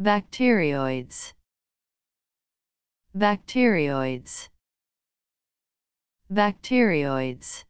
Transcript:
Bacterioids. Bacterioids. Bacterioids.